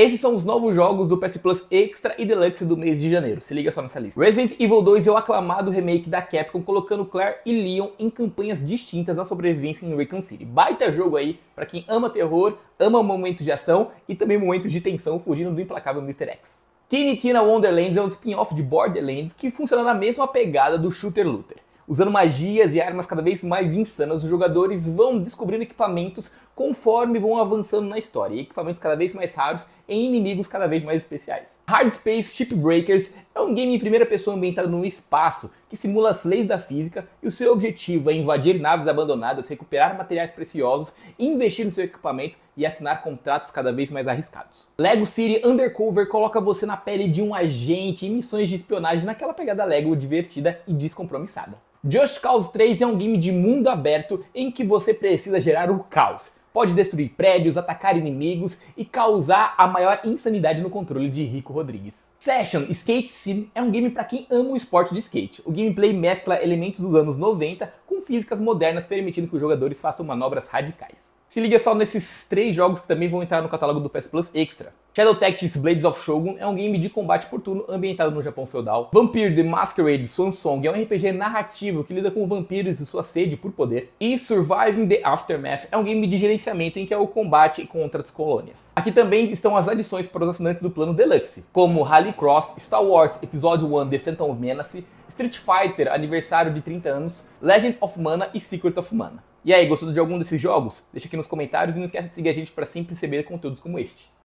Esses são os novos jogos do PS Plus Extra e Deluxe do mês de janeiro. Se liga só nessa lista. Resident Evil 2 é o aclamado remake da Capcom, colocando Claire e Leon em campanhas distintas na sobrevivência em Recon City. Baita jogo aí para quem ama terror, ama momentos de ação e também momentos de tensão fugindo do implacável Mr. X. Tiny Tina Wonderlands é um spin-off de Borderlands que funciona na mesma pegada do Shooter Looter. Usando magias e armas cada vez mais insanas, os jogadores vão descobrindo equipamentos conforme vão avançando na história, e equipamentos cada vez mais raros e inimigos cada vez mais especiais. Hard Space Shipbreakers é um game em primeira pessoa ambientado no espaço, que simula as leis da física e o seu objetivo é invadir naves abandonadas, recuperar materiais preciosos, investir no seu equipamento e assinar contratos cada vez mais arriscados. Lego City Undercover coloca você na pele de um agente em missões de espionagem naquela pegada Lego divertida e descompromissada. Just Cause 3 é um game de mundo aberto em que você precisa gerar o caos. Pode destruir prédios, atacar inimigos e causar a maior insanidade no controle de Rico Rodrigues. Session Skate Sim é um game para quem ama o esporte de skate. O gameplay mescla elementos dos anos 90 com físicas modernas, permitindo que os jogadores façam manobras radicais. Se liga só nesses três jogos que também vão entrar no catálogo do PS Plus Extra. Shadow Tactics Blades of Shogun é um game de combate por turno ambientado no Japão feudal. Vampire The Masquerade Swansong é um RPG narrativo que lida com vampiros e sua sede por poder. E Surviving the Aftermath é um game de gerenciamento em que é o combate contra as colônias. Aqui também estão as adições para os assinantes do plano Deluxe, como Cross, Star Wars Episódio 1 The Phantom Menace, Street Fighter Aniversário de 30 anos, Legend of Mana e Secret of Mana. E aí, gostou de algum desses jogos? Deixa aqui nos comentários e não esqueça de seguir a gente para sempre receber conteúdos como este.